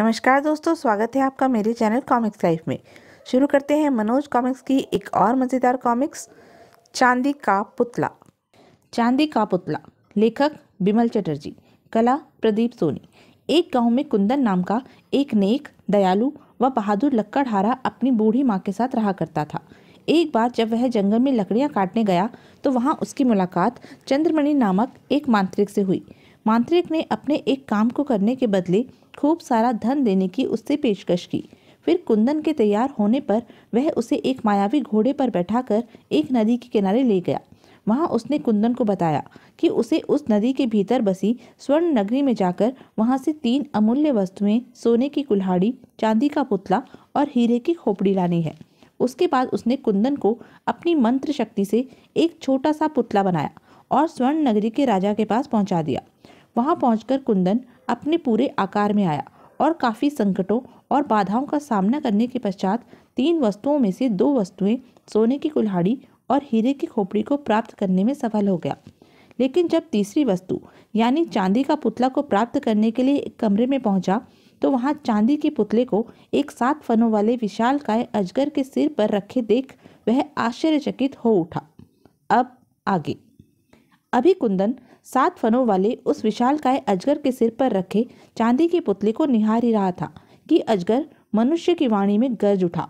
नमस्कार दोस्तों स्वागत है आपका मेरे चैनल कॉमिक्स लाइफ में शुरू करते हैं मनोज कॉमिक्स की एक और मज़ेदार कॉमिक्स चांदी का पुतला चांदी का पुतला लेखक बिमल चटर्जी कला प्रदीप सोनी एक गांव में कुंदन नाम का एक नेक दयालु व बहादुर लक्कड़हारा अपनी बूढ़ी माँ के साथ रहा करता था एक बार जब वह जंगल में लकड़ियाँ काटने गया तो वहाँ उसकी मुलाकात चंद्रमणि नामक एक मांत्रिक से हुई मांत्रिक ने अपने एक काम को करने के बदले खूब सारा धन देने की उससे पेशकश की फिर कुंदन के तैयार होने पर वह उसे एक मायावी घोड़े पर बैठाकर एक नदी के किनारे ले गया वहाँ उसने कुंदन को बताया कि उसे उस नदी के भीतर बसी स्वर्ण नगरी में जाकर वहाँ से तीन अमूल्य वस्तुएं सोने की कुल्हाड़ी चांदी का पुतला और हीरे की खोपड़ी लानी है उसके बाद उसने कुंदन को अपनी मंत्र शक्ति से एक छोटा सा पुतला बनाया और स्वर्ण नगरी के राजा के पास पहुँचा दिया वहाँ पहुँचकर कुंदन अपने पूरे आकार में आया और काफ़ी संकटों और बाधाओं का सामना करने के पश्चात तीन वस्तुओं में से दो वस्तुएं सोने की कुल्हाड़ी और हीरे की खोपड़ी को प्राप्त करने में सफल हो गया लेकिन जब तीसरी वस्तु यानी चांदी का पुतला को प्राप्त करने के लिए एक कमरे में पहुंचा तो वहां चांदी के पुतले को एक सात फनों वाले विशाल काय अजगर के सिर पर रखे देख वह आश्चर्यचकित हो उठा अब आगे अभी कुंदन सात फनों वाले उस विशाल काय अजगर के सिर पर रखे चांदी की पुतली को निहार ही रहा था कि अजगर मनुष्य की वाणी में गर्ज उठा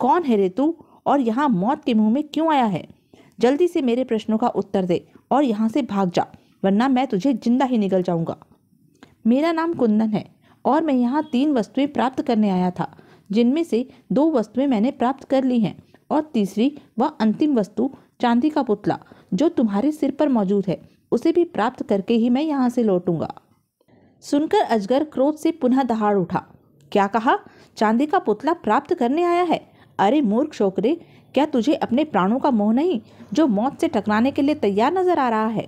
कौन है रेतु और यहाँ मौत के मुंह में क्यों आया है जल्दी से मेरे प्रश्नों का उत्तर दे और यहाँ से भाग जा वरना मैं तुझे जिंदा ही निकल जाऊंगा मेरा नाम कुंदन है और मैं यहाँ तीन वस्तुएं प्राप्त करने आया था जिनमें से दो वस्तुएं मैंने प्राप्त कर ली हैं और तीसरी व अंतिम वस्तु चांदी का पुतला जो तुम्हारे सिर पर मौजूद है उसे भी प्राप्त करके ही मैं यहाँ से लौटूंगा सुनकर अजगर क्रोध से पुनः दहाड़ उठा क्या कहा चांदी का पुतला प्राप्त करने आया है अरे मूर्ख छोकरे क्या तुझे अपने प्राणों का मोह नहीं जो मौत से टकराने के लिए तैयार नजर आ रहा है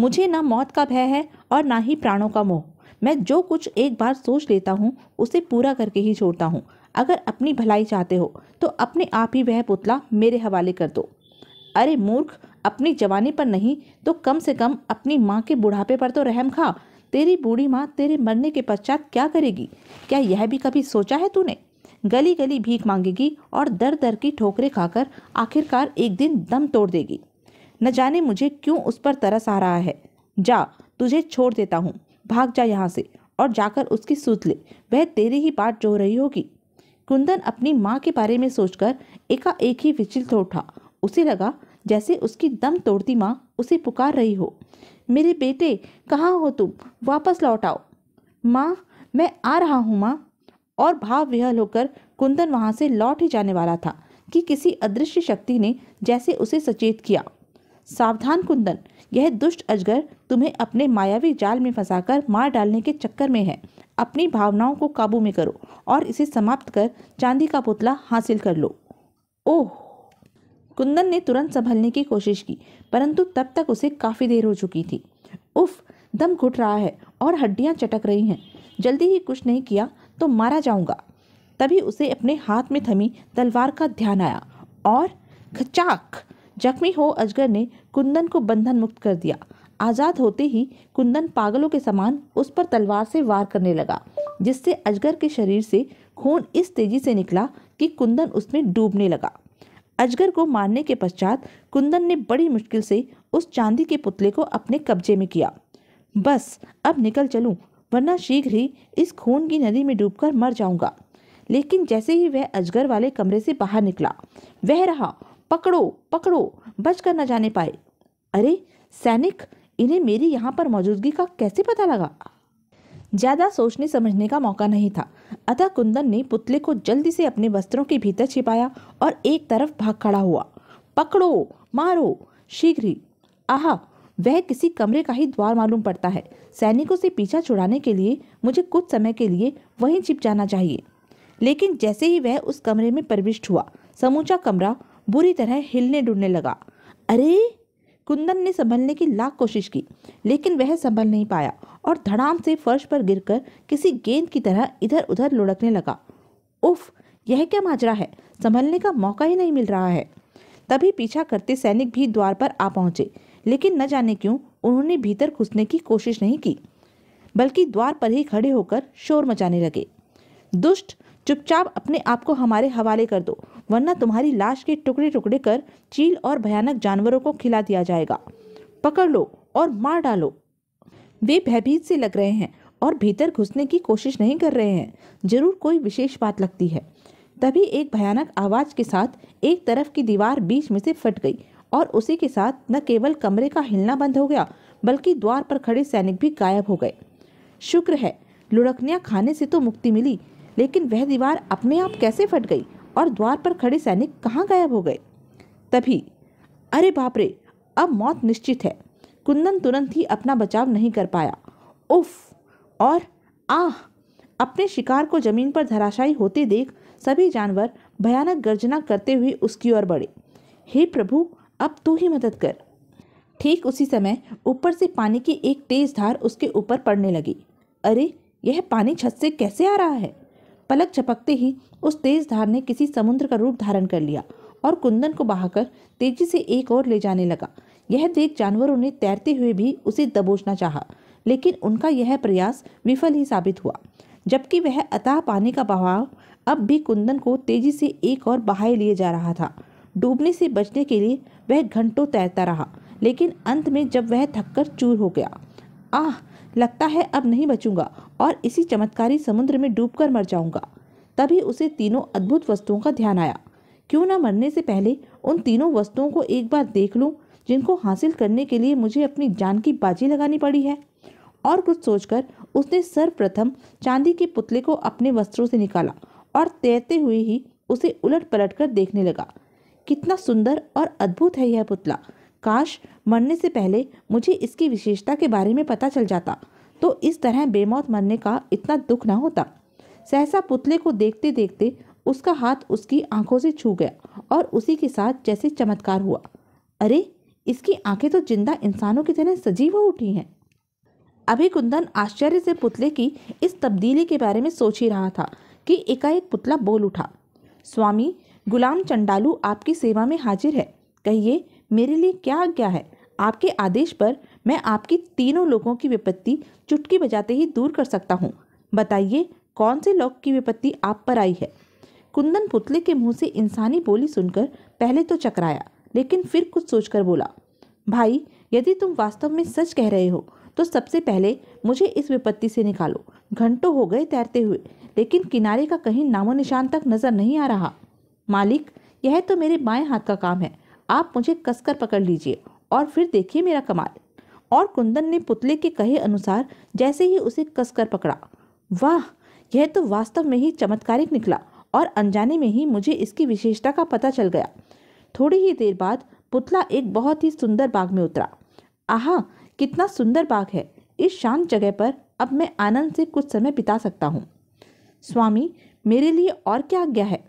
मुझे ना मौत का भय है और ना ही प्राणों का मोह मैं जो कुछ एक बार सोच लेता हूँ उसे पूरा करके ही छोड़ता हूँ अगर अपनी भलाई चाहते हो तो अपने आप ही वह पुतला मेरे हवाले कर दो अरे मूर्ख अपनी जवानी पर नहीं तो कम से कम अपनी माँ के बुढ़ापे पर तो रहम खा तेरी बूढ़ी माँ तेरे मरने के पश्चात क्या करेगी क्या यह भी कभी सोचा है तूने गली गली भीख मांगेगी और दर दर की ठोकरें खाकर आखिरकार एक दिन दम तोड़ देगी न जाने मुझे क्यों उस पर तरस आ रहा है जा तुझे छोड़ देता हूँ भाग जा यहाँ से और जाकर उसकी सूत ले वह तेरी ही बात जो रही होगी कुंदन अपनी माँ के बारे में सोचकर एकाएक ही विचलित उठा उसे लगा जैसे उसकी दम तोड़ती माँ उसे पुकार रही हो मेरे बेटे कहाँ हो तुम वापस लौट आओ माँ मैं आ रहा हूँ माँ और भाव विहल होकर कुंदन वहाँ से लौट ही जाने वाला था कि किसी अदृश्य शक्ति ने जैसे उसे सचेत किया सावधान कुंदन यह दुष्ट अजगर तुम्हें अपने मायावी जाल में फंसाकर मार डालने के चक्कर में है अपनी भावनाओं को काबू में करो और इसे समाप्त कर चांदी का पुतला हासिल कर लो ओह कुंदन ने तुरंत संभलने की कोशिश की परंतु तब तक उसे काफ़ी देर हो चुकी थी उफ दम घुट रहा है और हड्डियां चटक रही हैं जल्दी ही कुछ नहीं किया तो मारा जाऊंगा तभी उसे अपने हाथ में थमी तलवार का ध्यान आया और खचाक जख्मी हो अजगर ने कुंदन को बंधन मुक्त कर दिया आज़ाद होते ही कुंदन पागलों के समान उस पर तलवार से वार करने लगा जिससे अजगर के शरीर से खून इस तेजी से निकला कि कुंदन उसमें डूबने लगा अजगर को मारने के पश्चात कुंदन ने बड़ी मुश्किल से उस चांदी के पुतले को अपने कब्जे में किया बस अब निकल चलूँ वरना शीघ्र ही इस खून की नदी में डूबकर मर जाऊंगा लेकिन जैसे ही वह अजगर वाले कमरे से बाहर निकला वह रहा पकड़ो पकड़ो बच कर न जाने पाए अरे सैनिक इन्हें मेरी यहाँ पर मौजूदगी का कैसे पता लगा ज्यादा सोचने समझने का मौका नहीं था अतः कुंदन ने पुतले को जल्दी से अपने वस्त्रों के भीतर छिपाया और एक तरफ भाग खड़ा हुआ पकड़ो मारो शीघ्र ही आह वह किसी कमरे का ही द्वार मालूम पड़ता है सैनिकों से पीछा छुड़ाने के लिए मुझे कुछ समय के लिए वहीं छिप जाना चाहिए लेकिन जैसे ही वह उस कमरे में प्रविष्ट हुआ समूचा कमरा बुरी तरह हिलने डुलने लगा अरे कुंदन ने संभलने की लाख कोशिश की लेकिन वह संभल नहीं पाया और धड़ाम से फर्श पर गिरकर किसी गेंद की तरह इधर उधर लुढ़कने लगा उफ यह क्या माजरा है संभलने का मौका ही नहीं मिल रहा है तभी पीछा करते सैनिक भी द्वार पर आ पहुंचे लेकिन न जाने क्यों उन्होंने भीतर घुसने की कोशिश नहीं की बल्कि द्वार पर ही खड़े होकर शोर मचाने लगे दुष्ट चुपचाप अपने आप को हमारे हवाले कर दो वरना तुम्हारी लाश के टुकड़े टुकड़े कर चील और भयानक जानवरों को खिला दिया जाएगा पकड़ लो और मार डालो वे भयभीत से लग रहे हैं और भीतर घुसने की कोशिश नहीं कर रहे हैं जरूर कोई विशेष बात लगती है तभी एक भयानक आवाज के साथ एक तरफ की दीवार बीच में से फट गई और उसी के साथ न केवल कमरे का हिलना बंद हो गया बल्कि द्वार पर खड़े सैनिक भी गायब हो गए शुक्र है लुढ़कनिया खाने से तो मुक्ति मिली लेकिन वह दीवार अपने आप कैसे फट गई और द्वार पर खड़े सैनिक कहाँ गायब हो गए तभी अरे बापरे अब मौत निश्चित है कुंदन तुरंत ही अपना बचाव नहीं कर पाया उफ और आह अपने शिकार को जमीन पर धराशायी होते देख सभी जानवर भयानक गर्जना करते हुए उसकी ओर बढ़े हे प्रभु अब तू ही मदद कर ठीक उसी समय ऊपर से पानी की एक तेज धार उसके ऊपर पड़ने लगी अरे यह पानी छत से कैसे आ रहा है पलक झपकते ही उस तेज धार ने किसी समुद्र का रूप धारण कर लिया और कुंदन को बहाकर तेजी से एक और ले जाने लगा यह देख जानवरों ने तैरते हुए भी उसे दबोचना चाहा लेकिन उनका यह प्रयास विफल ही साबित हुआ जबकि वह अतः पानी का बहाव अब भी कुंदन को तेजी से एक और बहाए लिए जा रहा था डूबने से बचने के लिए वह घंटों तैरता रहा लेकिन अंत में जब वह थककर चूर हो गया आह लगता है अब नहीं बचूंगा और इसी चमत्कारी समुद्र में डूबकर मर जाऊंगा तभी उसे तीनों अद्भुत वस्तुओं का ध्यान आया क्यों ना मरने से पहले उन तीनों वस्तुओं को एक बार देख लूं जिनको हासिल करने के लिए मुझे अपनी जान की बाजी लगानी पड़ी है और कुछ सोचकर उसने सर्वप्रथम चांदी के पुतले को अपने वस्त्रों से निकाला और तैरते हुए ही उसे उलट पलट कर देखने लगा कितना सुंदर और अद्भुत है यह पुतला काश मरने से पहले मुझे इसकी विशेषता के बारे में पता चल जाता तो इस तरह बेमौत मरने का इतना दुख न होता सहसा पुतले को देखते देखते उसका हाथ उसकी आंखों से छू गया और उसी के साथ जैसे चमत्कार हुआ अरे इसकी आंखें तो जिंदा इंसानों की तरह सजीव हो उठी हैं अभी कुंदन आश्चर्य से पुतले की इस तब्दीली के बारे में सोच ही रहा था कि एकाएक पुतला बोल उठा स्वामी गुलाम चंडालू आपकी सेवा में हाजिर है कहिए मेरे लिए क्या आज्ञा है आपके आदेश पर मैं आपकी तीनों लोगों की विपत्ति चुटकी बजाते ही दूर कर सकता हूँ बताइए कौन से लोग की विपत्ति आप पर आई है कुंदन पुतले के मुंह से इंसानी बोली सुनकर पहले तो चकराया लेकिन फिर कुछ सोचकर बोला भाई यदि तुम वास्तव में सच कह रहे हो तो सबसे पहले मुझे इस विपत्ति से निकालो घंटों हो गए तैरते हुए लेकिन किनारे का कहीं नामो निशान तक नजर नहीं आ रहा मालिक यह तो मेरे बाएं हाथ का काम है आप मुझे कसकर पकड़ लीजिए और फिर देखिए मेरा कमाल और कुंदन ने पुतले के कहे अनुसार जैसे ही उसे कसकर पकड़ा वाह यह तो वास्तव में ही चमत्कारिक निकला और अनजाने में ही मुझे इसकी विशेषता का पता चल गया थोड़ी ही देर बाद पुतला एक बहुत ही सुंदर बाग में उतरा आहा कितना सुंदर बाग है इस शांत जगह पर अब मैं आनंद से कुछ समय बिता सकता हूँ स्वामी मेरे लिए और क्या आज्ञा है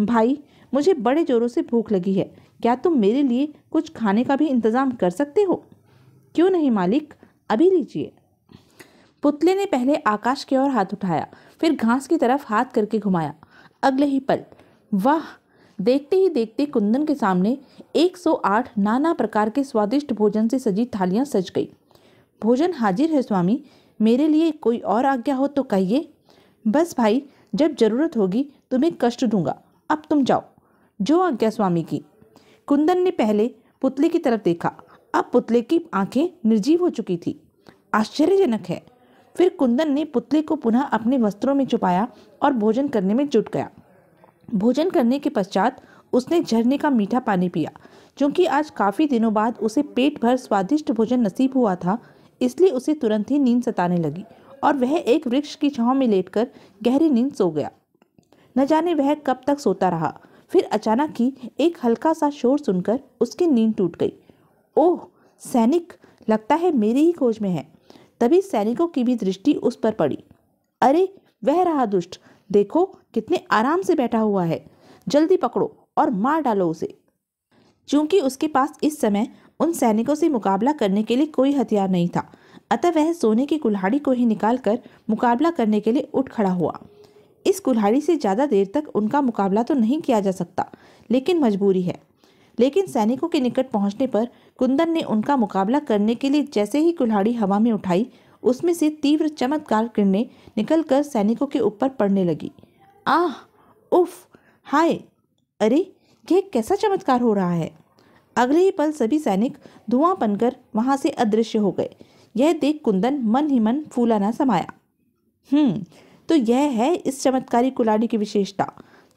भाई मुझे बड़े जोरों से भूख लगी है क्या तुम मेरे लिए कुछ खाने का भी इंतज़ाम कर सकते हो क्यों नहीं मालिक अभी लीजिए पुतले ने पहले आकाश की ओर हाथ उठाया फिर घास की तरफ हाथ करके घुमाया अगले ही पल वाह देखते ही देखते कुंदन के सामने 108 नाना प्रकार के स्वादिष्ट भोजन से सजी थालियां सज गई भोजन हाजिर है स्वामी मेरे लिए कोई और आज्ञा हो तो कहिए बस भाई जब जरूरत होगी तुम्हें कष्ट दूंगा अब तुम जाओ जो आज्ञा स्वामी की कुंदन ने पहले पुतले की तरफ देखा अब पुतले की आंखें निर्जीव हो चुकी थी आश्चर्यजनक है फिर कुंदन ने पुतले को पुनः अपने वस्त्रों में छुपाया और भोजन करने में जुट गया भोजन करने के पश्चात उसने झरने का मीठा पानी पिया क्योंकि आज काफ़ी दिनों बाद उसे पेट भर स्वादिष्ट भोजन नसीब हुआ था इसलिए उसे तुरंत ही नींद सताने लगी और वह एक वृक्ष की छाँव में लेटकर गहरी नींद सो गया न जाने वह कब तक सोता रहा फिर अचानक ही एक हल्का सा शोर सुनकर उसकी नींद टूट गई ओह सैनिक लगता है मेरी ही खोज में है तभी सैनिकों की भी दृष्टि उस पर पड़ी अरे वह रहा दुष्ट देखो कितने आराम से बैठा हुआ है जल्दी पकड़ो और मार डालो उसे चूंकि उसके पास इस समय उन सैनिकों से मुकाबला करने के लिए कोई हथियार नहीं था अतः वह सोने की कुल्हाड़ी को ही निकालकर मुकाबला करने के लिए उठ खड़ा हुआ इस कुल्हाड़ी से ज़्यादा देर तक उनका मुकाबला तो नहीं किया जा सकता लेकिन मजबूरी है लेकिन सैनिकों के निकट पहुंचने पर कुंदन ने उनका मुकाबला करने के लिए जैसे ही कुल्हाड़ी हवा में उठाई उसमें से तीव्र चमत्कार किरणें निकलकर सैनिकों के ऊपर पड़ने लगी आह उफ हाय अरे यह कैसा चमत्कार हो रहा है अगले ही पल सभी सैनिक धुआं बनकर वहां से अदृश्य हो गए यह देख कुंदन मन ही मन फूला ना समाया हम्म तो यह है इस चमत्कारी कुलाड़ी की विशेषता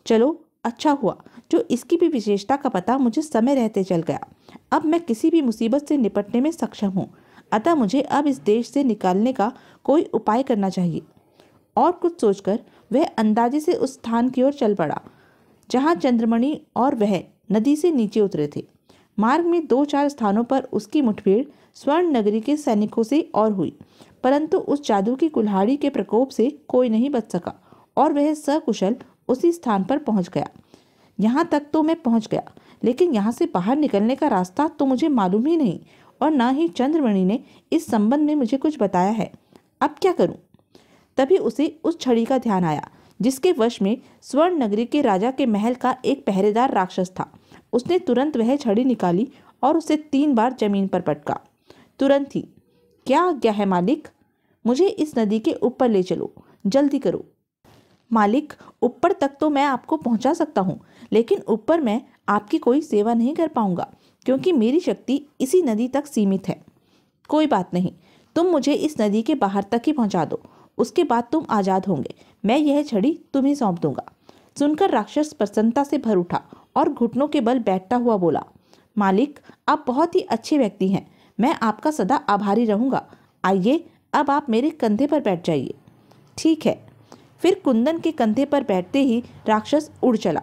चलो अच्छा हुआ जो इसकी भी विशेषता का पता मुझे समय रहते चल गया अब मैं किसी भी मुसीबत से निपटने में सक्षम हूँ अतः मुझे अब इस देश से निकालने का कोई उपाय करना चाहिए और कुछ सोचकर वह अंदाजे से उस स्थान की ओर चल पड़ा जहाँ चंद्रमणि और वह नदी से नीचे उतरे थे मार्ग में दो चार स्थानों पर उसकी मुठभेड़ स्वर्ण नगरी के सैनिकों से और हुई परंतु उस जादू की कुल्हाड़ी के प्रकोप से कोई नहीं बच सका और वह सकुशल उसी स्थान पर पहुंच गया यहाँ तक तो मैं पहुंच गया लेकिन यहाँ से बाहर निकलने का रास्ता तो मुझे मालूम ही नहीं और ना ही चंद्रमणि ने इस संबंध में मुझे कुछ बताया है अब क्या करूँ तभी उसे उस छड़ी का ध्यान आया जिसके वश में स्वर्ण नगरी के राजा के महल का एक पहरेदार राक्षस था उसने तुरंत वह छड़ी निकाली और उसे तीन बार जमीन पर पटका तुरंत ही क्या आज्ञा है मालिक मुझे इस नदी के ऊपर ले चलो जल्दी करो मालिक ऊपर तक तो मैं आपको पहुंचा सकता हूं, लेकिन ऊपर मैं आपकी कोई सेवा नहीं कर पाऊंगा क्योंकि मेरी शक्ति इसी नदी तक सीमित है कोई बात नहीं तुम मुझे इस नदी के बाहर तक ही पहुंचा दो उसके बाद तुम आज़ाद होंगे मैं यह छड़ी तुम्हें सौंप दूंगा सुनकर राक्षस प्रसन्नता से भर उठा और घुटनों के बल बैठता हुआ बोला मालिक आप बहुत ही अच्छे व्यक्ति हैं मैं आपका सदा आभारी रहूँगा आइए अब आप मेरे कंधे पर बैठ जाइए ठीक है फिर कुंदन के कंधे पर बैठते ही राक्षस उड़ चला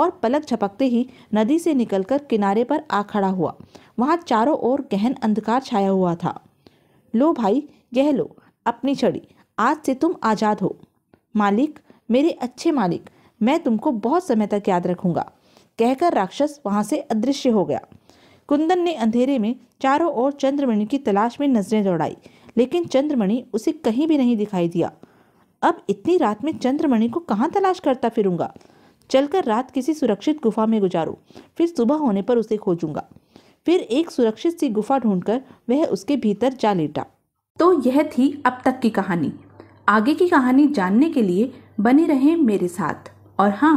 और पलक झपकते ही नदी से निकलकर किनारे पर आ खड़ा हुआ वहाँ चारों ओर गहन अंधकार छाया हुआ था लो भाई यह लो अपनी छड़ी आज से तुम आज़ाद हो मालिक मेरे अच्छे मालिक मैं तुमको बहुत समय तक याद रखूँगा कहकर राक्षस वहां से अदृश्य हो गया कुंदन ने अंधेरे में चारों ओर चंद्रमणि की तलाश में नजरें दौड़ाई लेकिन चंद्रमणि उसे कहीं भी नहीं दिखाई दिया अब इतनी रात में चंद्रमणि को कहाँ तलाश करता फिरूंगा चलकर रात किसी सुरक्षित गुफा में गुजारूँ फिर सुबह होने पर उसे खोजूंगा फिर एक सुरक्षित सी गुफा ढूंढकर वह उसके भीतर जा लेटा तो यह थी अब तक की कहानी आगे की कहानी जानने के लिए बने रहें मेरे साथ और हाँ